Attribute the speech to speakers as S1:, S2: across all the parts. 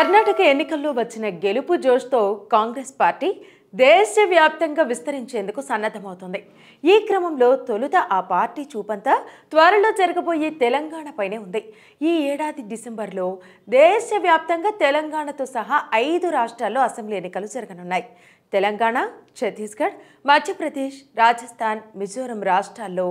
S1: కర్ణాటక ఎన్నికల్లో వచ్చిన గెలుపు జోష్తో కాంగ్రెస్ పార్టీ దేశవ్యాప్తంగా విస్తరించేందుకు సన్నద్ధమవుతుంది ఈ క్రమంలో తొలుత ఆ పార్టీ చూపంతా త్వరలో జరగబోయే తెలంగాణపైనే ఉంది ఈ ఏడాది డిసెంబర్లో దేశవ్యాప్తంగా తెలంగాణతో సహా ఐదు రాష్ట్రాల్లో అసెంబ్లీ ఎన్నికలు జరగనున్నాయి తెలంగాణ ఛత్తీస్గఢ్ మధ్యప్రదేశ్ రాజస్థాన్ మిజోరం రాష్ట్రాల్లో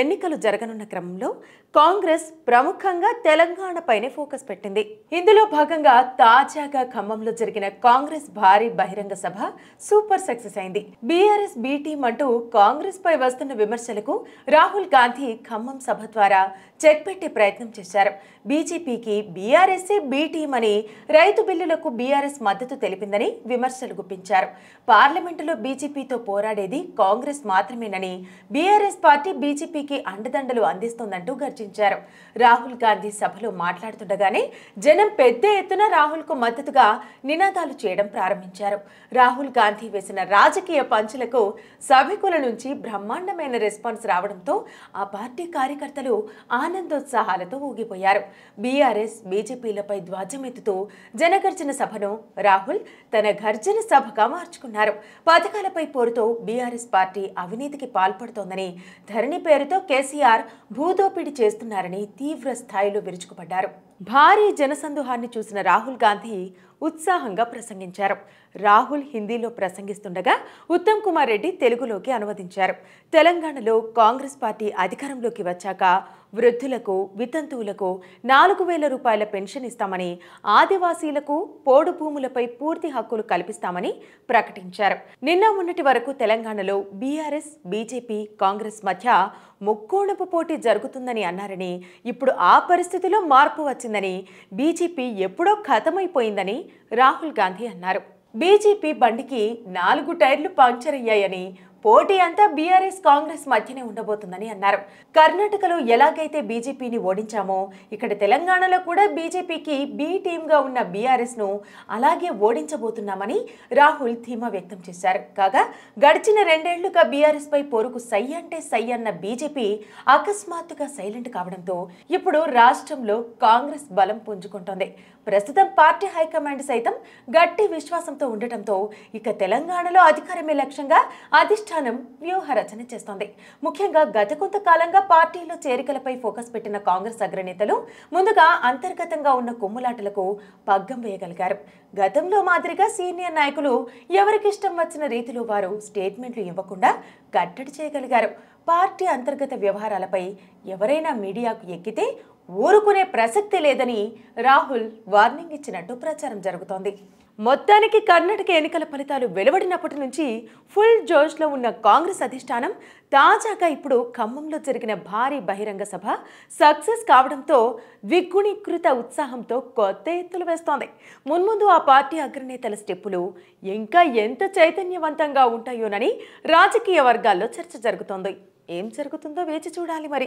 S1: ఎన్నికలు జరగనున్న క్రమంలో కాంగ్రెస్ ప్రముఖంగా తెలంగాణపైనే ఫోకస్ పెట్టింది ఇందులో భాగంగా తాజాగా ఖమ్మంలో జరిగిన కాంగ్రెస్ భారీ బహిరంగ సభ సూపర్ సక్సెస్ అయింది బీఆర్ఎస్ బీటీం అంటూ కాంగ్రెస్ పై వస్తున్న విమర్శలకు రాహుల్ గాంధీ ఖమ్మం సభ ద్వారా చెక్ పెట్టే ప్రయత్నం చేశారు బీజేపీకి బీఆర్ఎస్ బీటీం అని రైతు బిల్లులకు బీఆర్ఎస్ మద్దతు తెలిపిందని విమర్శలు గుప్పించారు పార్లమెంటులో బీజేపీతో పోరాడేది కాంగ్రెస్ మాత్రమేనని బీఆర్ఎస్ పార్టీ బీజేపీకి అండదండలు అందిస్తోందంటూ గర్జించారు సృష్టించారు రాహుల్ గాంధీ సభలో మాట్లాడుతుండగానే జనం పెద్ద ఎత్తున రాహుల్కు మద్దతుగా నినాదాలు చేయడం ప్రారంభించారు రాహుల్ గాంధీ వేసిన రాజకీయ పంచులకు సభికుల నుంచి బ్రహ్మాండమైన రెస్పాన్స్ రావడంతో ఆ పార్టీ కార్యకర్తలు ఆనందోత్సాహాలతో ఊగిపోయారు బీఆర్ఎస్ బీజేపీలపై ధ్వజమెత్తుతూ జనగర్జన సభను రాహుల్ తన గర్జన సభగా మార్చుకున్నారు పథకాలపై పోరుతో బీఆర్ఎస్ పార్టీ అవినీతికి పాల్పడుతోందని ధరణి పేరుతో కేసీఆర్ భూదోపిడి చేసి చేస్తున్నారని తీవ్ర స్థాయిలో విరుచుకుపడ్డారు భారీ జనసందోహాన్ని చూసిన రాహుల్ గాంధీ ఉత్సాహంగా ప్రసంగించారు రాహుల్ హిందీలో ప్రసంగిస్తుండగా ఉత్తమ్ కుమార్ రెడ్డి తెలుగులోకి అనువదించారు తెలంగాణలో కాంగ్రెస్ పార్టీ అధికారంలోకి వచ్చాక వృద్ధులకు వితంతువులకు నాలుగు వేల రూపాయల పెన్షన్ ఇస్తామని ఆదివాసీలకు పోడు భూములపై పూర్తి హక్కులు కల్పిస్తామని ప్రకటించారు నిన్న ఉన్నటి వరకు తెలంగాణలో బీఆర్ఎస్ బీజేపీ కాంగ్రెస్ మధ్య ముక్కోణపు పోటీ జరుగుతుందని అన్నారని ఇప్పుడు ఆ పరిస్థితిలో మార్పు వచ్చిందని బీజేపీ ఎప్పుడో ఖతమైపోయిందని రాహుల్ గాంధీ అన్నారు బీజేపీ బండికి నాలుగు టైర్లు పంక్చర్ అయ్యాయని పోటీ అంతా బీఆర్ఎస్ కాంగ్రెస్ మధ్యనే ఉండబోతుందని అన్నారు కర్ణాటకలో ఎలాగైతే బీజేపీని ఓడించామో ఇక్కడ తెలంగాణలో కూడా బీజేపీకి బీ టీమ్గా ఉన్న బీఆర్ఎస్ను అలాగే ఓడించబోతున్నామని రాహుల్ ధీమా వ్యక్తం చేశారు కాగా గడిచిన రెండేళ్లుగా బీఆర్ఎస్ పై పోరుకు సై అంటే సై అన్న బీజేపీ అకస్మాత్తుగా సైలెంట్ కావడంతో ఇప్పుడు రాష్ట్రంలో కాంగ్రెస్ బలం పుంజుకుంటోంది ప్రస్తుతం పార్టీ హైకమాండ్ సైతం గట్టి విశ్వాసంతో ఉండటంతో ఇక తెలంగాణలో అధికారమే లక్ష్యంగా అధిష్టానం వ్యూహ రచన చేస్తోంది ముఖ్యంగా గత కొంతకాలంగా పార్టీలో చేరికలపై ఫోకస్ పెట్టిన కాంగ్రెస్ అగ్రనేతలు ముందుగా అంతర్గతంగా ఉన్న కుమ్ములాటలకు పగ్గం వేయగలిగారు గతంలో మాదిరిగా సీనియర్ నాయకులు ఎవరికిష్టం వచ్చిన రీతిలో వారు స్టేట్మెంట్లు ఇవ్వకుండా కట్టడి చేయగలిగారు పార్టీ అంతర్గత వ్యవహారాలపై ఎవరైనా మీడియాకు ఎక్కితే ఊరుకునే ప్రసక్తి లేదని రాహుల్ వార్నింగ్ ఇచ్చినట్టు ప్రచారం జరుగుతోంది మొత్తానికి కర్ణాటక ఎన్నికల ఫలితాలు వెలువడినప్పటి నుంచి ఫుల్ జోష్లో ఉన్న కాంగ్రెస్ అధిష్టానం తాజాగా ఇప్పుడు ఖమ్మంలో జరిగిన భారీ బహిరంగ సభ సక్సెస్ కావడంతో విగుణీకృత ఉత్సాహంతో కొత్త ఎత్తులు వేస్తోంది మున్ముందు ఆ పార్టీ అగ్రనేతల స్టెప్పులు ఇంకా ఎంత చైతన్యవంతంగా ఉంటాయోనని రాజకీయ వర్గాల్లో చర్చ జరుగుతోంది ఏం జరుగుతుందో వేచి చూడాలి మరి